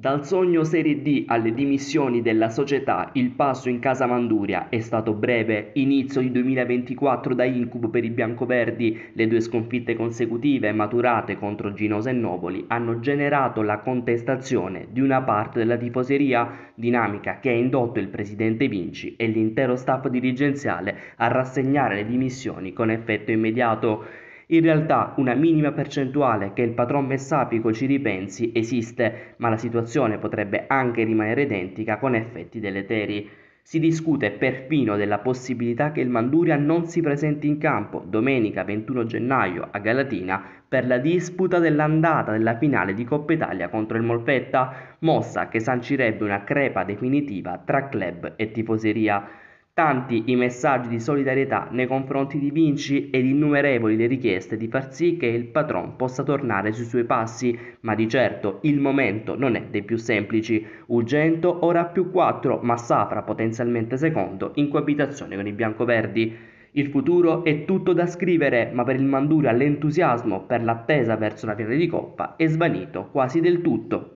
Dal sogno Serie D alle dimissioni della società, il passo in casa Manduria è stato breve. Inizio di 2024 da incubo per i biancoverdi, le due sconfitte consecutive maturate contro Ginosa e Novoli hanno generato la contestazione di una parte della tifoseria, dinamica che ha indotto il presidente Vinci e l'intero staff dirigenziale a rassegnare le dimissioni con effetto immediato. In realtà una minima percentuale che il patron messapico ci ripensi esiste, ma la situazione potrebbe anche rimanere identica con effetti deleteri. Si discute perfino della possibilità che il Manduria non si presenti in campo domenica 21 gennaio a Galatina per la disputa dell'andata della finale di Coppa Italia contro il Molfetta, mossa che sancirebbe una crepa definitiva tra club e tifoseria. Tanti i messaggi di solidarietà nei confronti di Vinci ed innumerevoli le richieste di far sì che il patron possa tornare sui suoi passi, ma di certo il momento non è dei più semplici. Ugento ora più 4, ma Safra potenzialmente secondo in coabitazione con i biancoverdi. Il futuro è tutto da scrivere, ma per il Mandura l'entusiasmo per l'attesa verso la finale di Coppa è svanito quasi del tutto.